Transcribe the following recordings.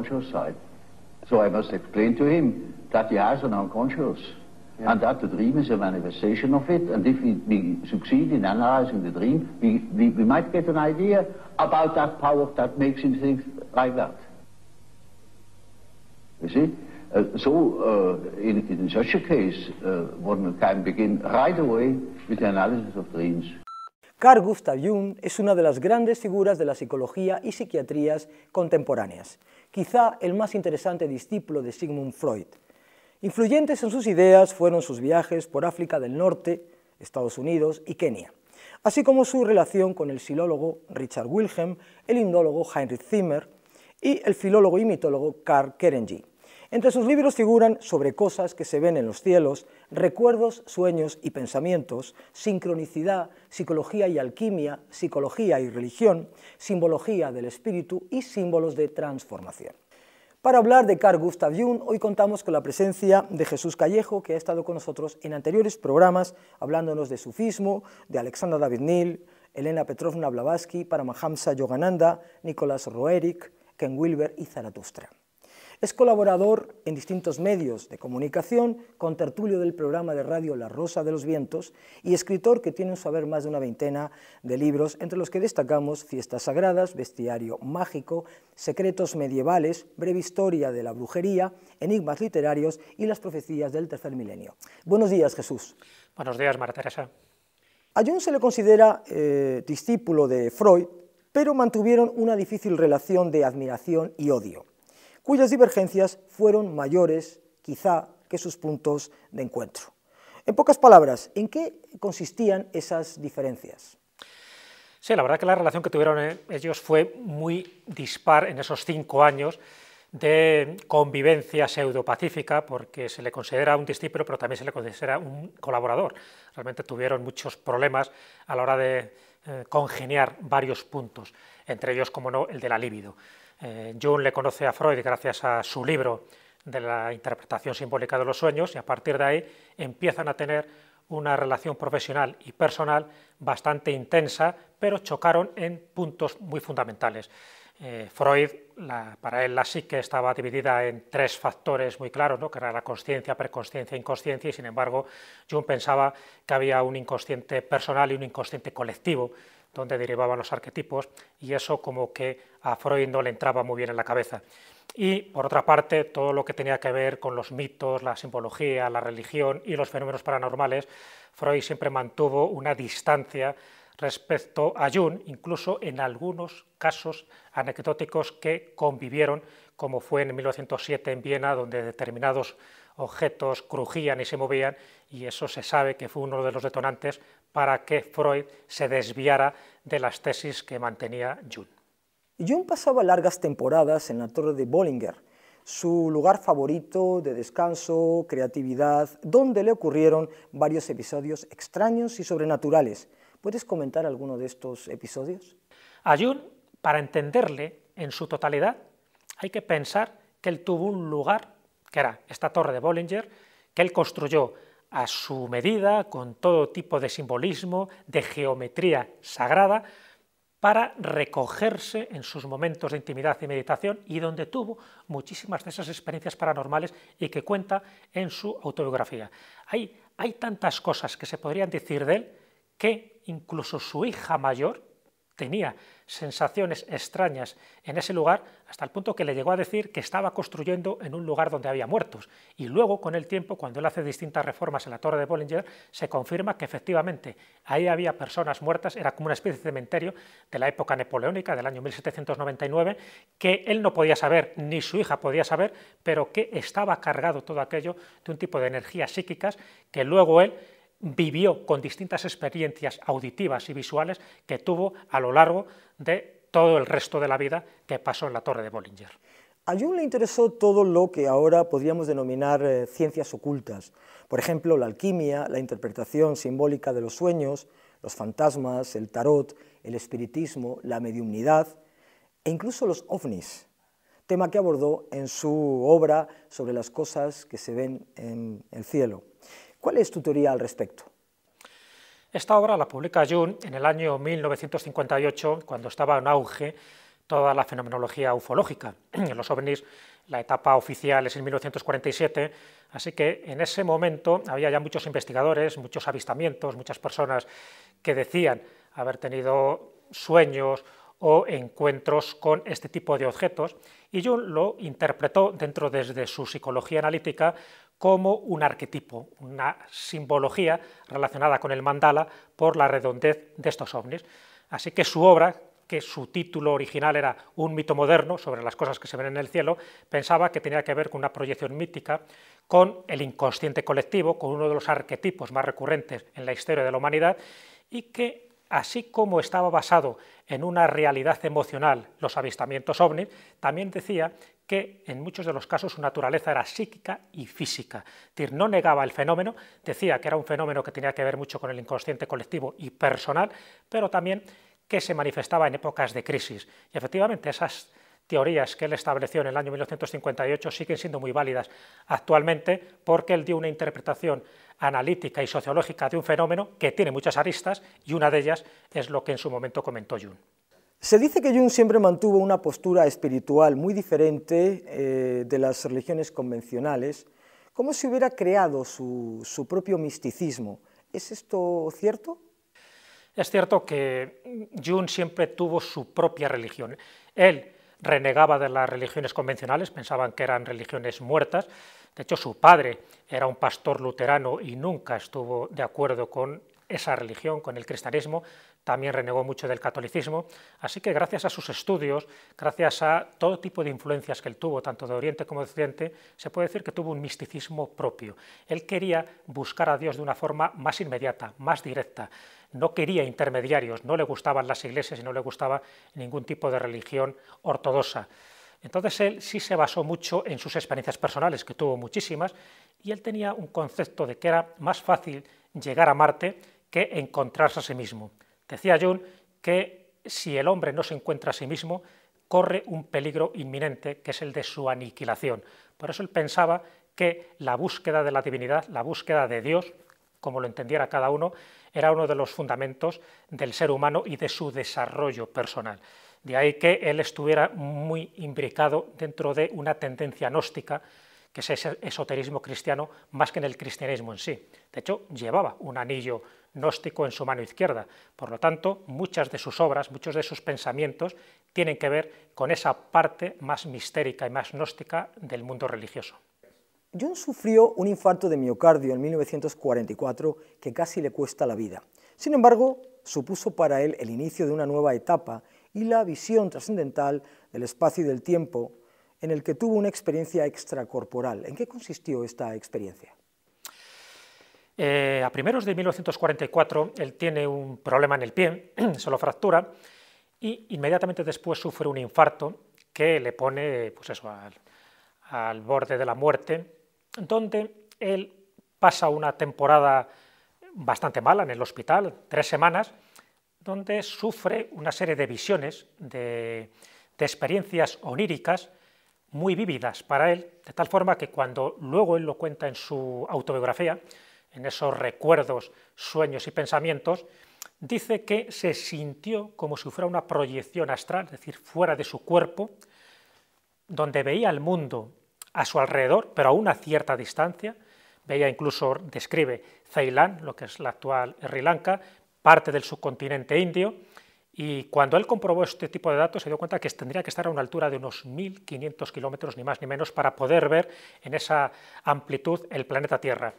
unconscious side. So I must explain to him that he has an unconscious. Yeah. And that the dream is a manifestation of it. And if we, we succeed in analyzing the dream, we, we, we might get an idea about that power that makes him think like that. You see? Uh, so, uh, in, in, such a case, uh, one can begin right away with the analysis of dreams. Carl Gustav Jung es una de las grandes figuras de la psicología y psiquiatrías contemporáneas. quizá el más interesante discípulo de Sigmund Freud. Influyentes en sus ideas fueron sus viajes por África del Norte, Estados Unidos y Kenia, así como su relación con el silólogo Richard Wilhelm, el indólogo Heinrich Zimmer y el filólogo y mitólogo Karl Kerenji. Entre sus libros figuran sobre cosas que se ven en los cielos, recuerdos, sueños y pensamientos, sincronicidad, psicología y alquimia, psicología y religión, simbología del espíritu y símbolos de transformación. Para hablar de Carl Gustav Jung, hoy contamos con la presencia de Jesús Callejo, que ha estado con nosotros en anteriores programas hablándonos de sufismo, de Alexander David Neal, Elena Petrovna Blavatsky, Paramahamsa Yogananda, Nicolás Roerich, Ken Wilber y Zaratustra. Es colaborador en distintos medios de comunicación, con tertulio del programa de radio La Rosa de los Vientos y escritor que tiene un saber más de una veintena de libros, entre los que destacamos Fiestas Sagradas, Bestiario Mágico, Secretos Medievales, Breve Historia de la Brujería, Enigmas Literarios y Las Profecías del Tercer Milenio. Buenos días, Jesús. Buenos días, Marta Teresa. A se le considera eh, discípulo de Freud, pero mantuvieron una difícil relación de admiración y odio cuyas divergencias fueron mayores, quizá, que sus puntos de encuentro. En pocas palabras, ¿en qué consistían esas diferencias? Sí, la verdad que la relación que tuvieron eh, ellos fue muy dispar en esos cinco años de convivencia pseudopacífica, porque se le considera un discípulo, pero también se le considera un colaborador. Realmente tuvieron muchos problemas a la hora de eh, congeniar varios puntos, entre ellos, como no, el de la libido. Eh, Jung le conoce a Freud gracias a su libro de la interpretación simbólica de los sueños y a partir de ahí empiezan a tener una relación profesional y personal bastante intensa, pero chocaron en puntos muy fundamentales. Eh, Freud, para él la psique estaba dividida en tres factores muy claros, ¿no? que era la consciencia, preconsciencia, e inconsciencia, y sin embargo Jung pensaba que había un inconsciente personal y un inconsciente colectivo donde derivaban los arquetipos, y eso como que a Freud no le entraba muy bien en la cabeza. Y por otra parte, todo lo que tenía que ver con los mitos, la simbología, la religión y los fenómenos paranormales, Freud siempre mantuvo una distancia respecto a Jung, incluso en algunos casos anecdóticos que convivieron, como fue en 1907 en Viena, donde determinados objetos crujían y se movían, y eso se sabe que fue uno de los detonantes para que Freud se desviara de las tesis que mantenía Jung. Jung pasaba largas temporadas en la torre de Bollinger, su lugar favorito de descanso, creatividad, donde le ocurrieron varios episodios extraños y sobrenaturales. ¿Puedes comentar alguno de estos episodios? A Jung, para entenderle en su totalidad, hay que pensar que él tuvo un lugar, que era esta torre de Bollinger, que él construyó a su medida, con todo tipo de simbolismo, de geometría sagrada, para recogerse en sus momentos de intimidad y meditación y donde tuvo muchísimas de esas experiencias paranormales y que cuenta en su autobiografía. Hay, hay tantas cosas que se podrían decir de él que incluso su hija mayor, tenía sensaciones extrañas en ese lugar, hasta el punto que le llegó a decir que estaba construyendo en un lugar donde había muertos. Y luego, con el tiempo, cuando él hace distintas reformas en la Torre de Bollinger, se confirma que efectivamente ahí había personas muertas, era como una especie de cementerio de la época napoleónica, del año 1799, que él no podía saber, ni su hija podía saber, pero que estaba cargado todo aquello de un tipo de energías psíquicas que luego él vivió con distintas experiencias auditivas y visuales que tuvo a lo largo de todo el resto de la vida que pasó en la Torre de Bollinger. A Jung le interesó todo lo que ahora podríamos denominar eh, ciencias ocultas, por ejemplo, la alquimia, la interpretación simbólica de los sueños, los fantasmas, el tarot, el espiritismo, la mediumnidad e incluso los ovnis, tema que abordó en su obra sobre las cosas que se ven en el cielo. ¿Cuál es tu teoría al respecto? Esta obra la publica Jung en el año 1958, cuando estaba en auge toda la fenomenología ufológica. En los ovnis la etapa oficial es en 1947, así que en ese momento había ya muchos investigadores, muchos avistamientos, muchas personas que decían haber tenido sueños o encuentros con este tipo de objetos, y Jung lo interpretó dentro desde su psicología analítica como un arquetipo, una simbología relacionada con el mandala por la redondez de estos ovnis. Así que su obra, que su título original era Un mito moderno sobre las cosas que se ven en el cielo, pensaba que tenía que ver con una proyección mítica, con el inconsciente colectivo, con uno de los arquetipos más recurrentes en la historia de la humanidad, y que así como estaba basado en una realidad emocional los avistamientos ovnis, también decía que en muchos de los casos su naturaleza era psíquica y física. Es no negaba el fenómeno, decía que era un fenómeno que tenía que ver mucho con el inconsciente colectivo y personal, pero también que se manifestaba en épocas de crisis. Y efectivamente esas teorías que él estableció en el año 1958 siguen siendo muy válidas actualmente porque él dio una interpretación analítica y sociológica de un fenómeno que tiene muchas aristas y una de ellas es lo que en su momento comentó Jung. Se dice que Jung siempre mantuvo una postura espiritual muy diferente eh, de las religiones convencionales, como si hubiera creado su, propio misticismo. ¿Es esto cierto? Es cierto que Jung siempre tuvo su propia religión. Él renegaba de las religiones convencionales, pensaban que eran religiones muertas. De hecho, su padre era un pastor luterano y nunca estuvo de acuerdo con esa religión con el cristianismo, también renegó mucho del catolicismo, así que gracias a sus estudios, gracias a todo tipo de influencias que él tuvo, tanto de Oriente como de Occidente, se puede decir que tuvo un misticismo propio. Él quería buscar a Dios de una forma más inmediata, más directa no quería intermediarios, no le gustaban las iglesias y no le gustaba ningún tipo de religión ortodoxa. Entonces él sí se basó mucho en sus experiencias personales, que tuvo muchísimas, y él tenía un concepto de que era más fácil llegar a Marte que encontrarse a sí mismo. Decía Jung que si el hombre no se encuentra a sí mismo, corre un peligro inminente, que es el de su aniquilación. Por eso él pensaba que la búsqueda de la divinidad, la búsqueda de Dios, como lo entendiera cada uno, era uno de los fundamentos del ser humano y de su desarrollo personal. De ahí que él estuviera muy imbricado dentro de una tendencia gnóstica que es ese esoterismo cristiano más que en el cristianismo en sí. De hecho, llevaba un anillo gnóstico en su mano izquierda. Por lo tanto, muchas de sus obras, muchos de sus pensamientos tienen que ver con esa parte más mistérica y más gnóstica del mundo religioso. John sufrió un infarto de miocardio en 1944 que casi le cuesta la vida. Sin embargo, supuso para él el inicio de una nueva etapa y la visión trascendental del espacio y del tiempo en el que tuvo una experiencia extracorporal. ¿En qué consistió esta experiencia? Eh, a primeros de 1944 él tiene un problema en el pie, se lo fractura y inmediatamente después sufre un infarto que le pone pues eso, al, borde de la muerte, donde él pasa una temporada bastante mala en el hospital, tres semanas, donde sufre una serie de visiones, de experiencias oníricas muy vívidas para él, de tal forma que cuando luego él lo cuenta en su autobiografía, en esos recuerdos, sueños y pensamientos, dice que se sintió como si fuera una proyección astral, es decir, fuera de su cuerpo, donde veía el mundo a su alrededor, pero a una cierta distancia. Veía incluso, describe Ceilán, lo que es la actual Sri Lanka, parte del subcontinente indio, y cuando él comprobó este tipo de datos, se dio cuenta que tendría que estar a una altura de unos 1.500 kilómetros, ni más ni menos, para poder ver en esa amplitud el planeta Tierra.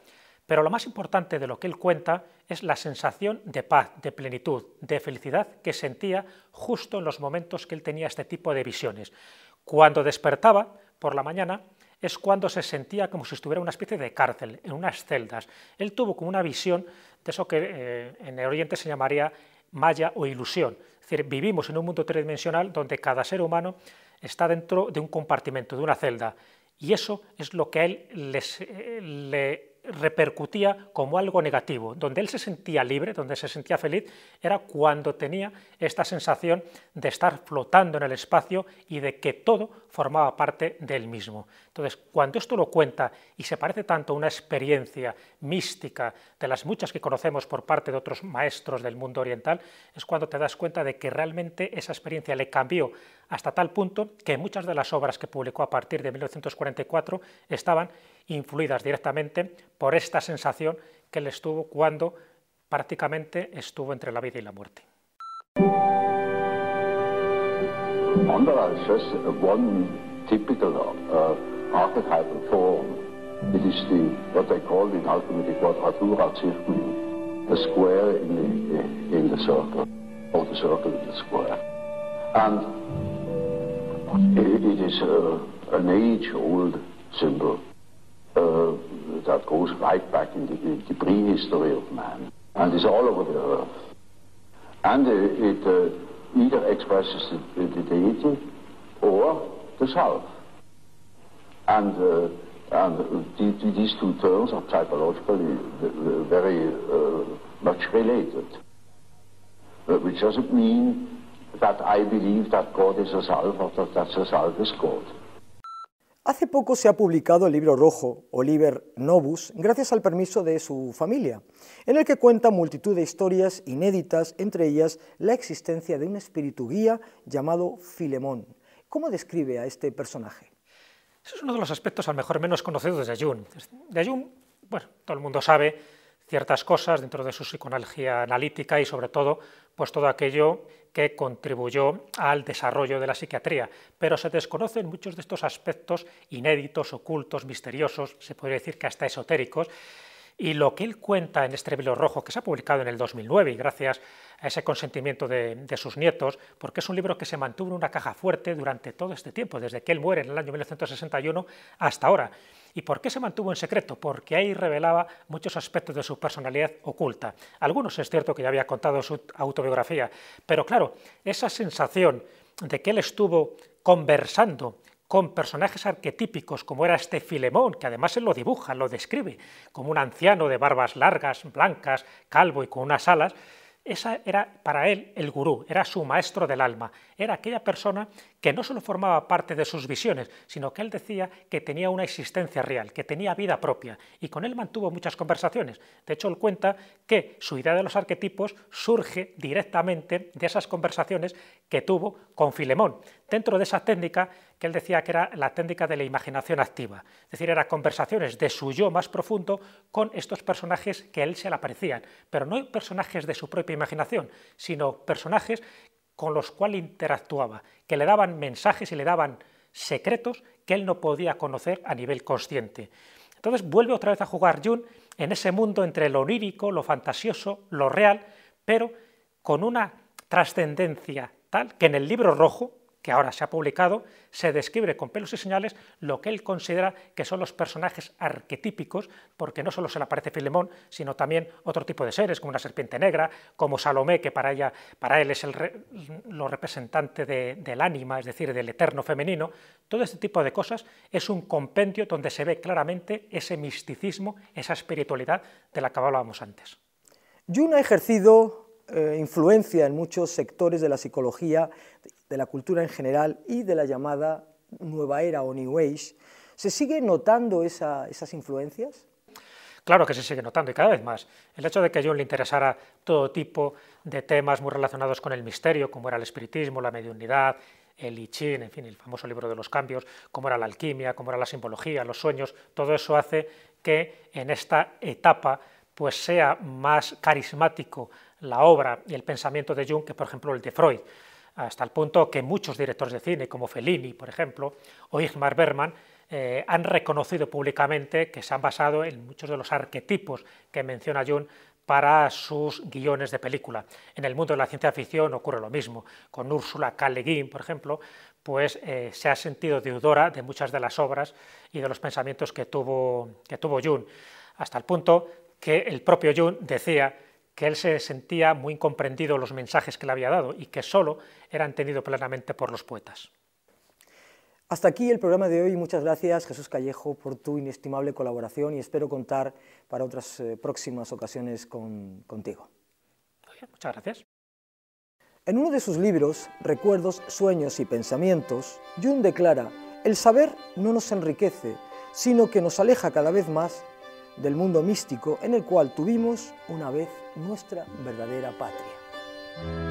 Pero lo más importante de lo que él cuenta es la sensación de paz, de plenitud, de felicidad que sentía justo en los momentos que él tenía este tipo de visiones. Cuando despertaba por la mañana, es cuando se sentía como si estuviera en una especie de cárcel, en unas celdas. Él tuvo como una visión de eso que eh, en el Oriente se llamaría maya o ilusión, es decir, vivimos en un mundo tridimensional donde cada ser humano está dentro de un compartimento, de una celda, y eso es lo que a él les, eh, le repercutía como algo negativo. Donde él se sentía libre, donde se sentía feliz, era cuando tenía esta sensación de estar flotando en el espacio y de que todo formaba parte del mismo. Entonces, cuando esto lo cuenta y se parece tanto a una experiencia mística de las muchas que conocemos por parte de otros maestros del mundo oriental, es cuando te das cuenta de que realmente esa experiencia le cambió hasta tal punto que muchas de las obras que publicó a partir de 1944 estaban influidas directamente por esta sensación que le estuvo cuando prácticamente estuvo entre la vida y la muerte. what they square in in the circle, or It, it is uh, an age-old symbol uh, that goes right back in the, in the, prehistory of man and is all over the earth. And uh, it either expresses the, the, deity or the self. And, uh, and the, the, these two terms are typologically very uh, much related, which doesn't mean that I believe that God is that, Hace poco se ha publicado el libro rojo, Oliver Nobus, gracias al permiso de su familia, en el que cuenta multitud de historias inéditas, entre ellas la existencia de un espíritu guía llamado Filemón. ¿Cómo describe a este personaje? Ese es uno de los aspectos al mejor menos conocidos de Ayun. De Ayun, bueno, todo el mundo sabe ciertas cosas dentro de su psicoanalogía analítica y sobre todo pues todo aquello que contribuyó al desarrollo de la psiquiatría, pero se desconocen muchos de estos aspectos inéditos, ocultos, misteriosos, se podría decir que hasta esotéricos, y lo que él cuenta en este libro rojo, que se ha publicado en el 2009 y gracias a ese consentimiento de, de, sus nietos, porque es un libro que se mantuvo en una caja fuerte durante todo este tiempo, desde que él muere en el año 1961 hasta ahora. ¿Y por qué se mantuvo en secreto? Porque ahí revelaba muchos aspectos de su personalidad oculta. Algunos es cierto que ya había contado su autobiografía, pero claro, esa sensación de que él estuvo conversando con personajes arquetípicos como era este Filemón, que además él lo dibuja, lo describe, como un anciano de barbas largas, blancas, calvo y con unas alas, esa era para él el gurú, era su maestro del alma, era aquella persona que no solo formaba parte de sus visiones, sino que él decía que tenía una existencia real, que tenía vida propia, y con él mantuvo muchas conversaciones. De hecho, él cuenta que su idea de los arquetipos surge directamente de esas conversaciones que tuvo con Filemón. Dentro de esa técnica, que él decía que era la técnica de la imaginación activa, es decir, eran conversaciones de su yo más profundo con estos personajes que a él se le aparecían, pero no personajes de su propia imaginación, sino personajes con los cuales interactuaba, que le daban mensajes y le daban secretos que él no podía conocer a nivel consciente. Entonces vuelve otra vez a jugar Jun en ese mundo entre lo onírico, lo fantasioso, lo real, pero con una trascendencia tal que en el libro rojo, que ahora se ha publicado, se describe con pelos y señales lo que él considera que son los personajes arquetípicos, porque no solo se le aparece Filemón, sino también otro tipo de seres, como una serpiente negra, como Salomé, que para, ella, para él es el lo representante del ánima, es decir, del eterno femenino. Todo este tipo de cosas es un compendio donde se ve claramente ese misticismo, esa espiritualidad de la que hablábamos antes. Jung ha ejercido eh, influencia en muchos sectores de la psicología de la cultura en general y de la llamada nueva era o New Age, ¿se sigue notando esas influencias? Claro que se sigue notando y cada vez más. El hecho de que a Jung le interesara todo tipo de temas muy relacionados con el misterio, como era el espiritismo, la mediunidad, el I Ching, en fin, el famoso libro de los cambios, como era la alquimia, como era la simbología, los sueños, todo eso hace que en esta etapa pues sea más carismático la obra y el pensamiento de Jung que, por ejemplo, el de Freud hasta el punto que muchos directores de cine, como Fellini, por ejemplo, o Igmar Berman, eh, han reconocido públicamente que se han basado en muchos de los arquetipos que menciona Jung para sus guiones de película. En el mundo de la ciencia ficción ocurre lo mismo. Con Úrsula K. Guin, por ejemplo, pues eh, se ha sentido deudora de muchas de las obras y de los pensamientos que tuvo, que tuvo Jung, hasta el punto que el propio Jung decía que él se sentía muy incomprendido los mensajes que le había dado y que solo eran tenidos plenamente por los poetas. Hasta aquí el programa de hoy. Muchas gracias, Jesús Callejo, por tu inestimable colaboración y espero contar para otras eh, próximas ocasiones con, contigo. Muchas gracias. En uno de sus libros, Recuerdos, Sueños y Pensamientos, Jung declara, el saber no nos enriquece, sino que nos aleja cada vez más del mundo místico en el cual tuvimos una vez nuestra verdadera patria.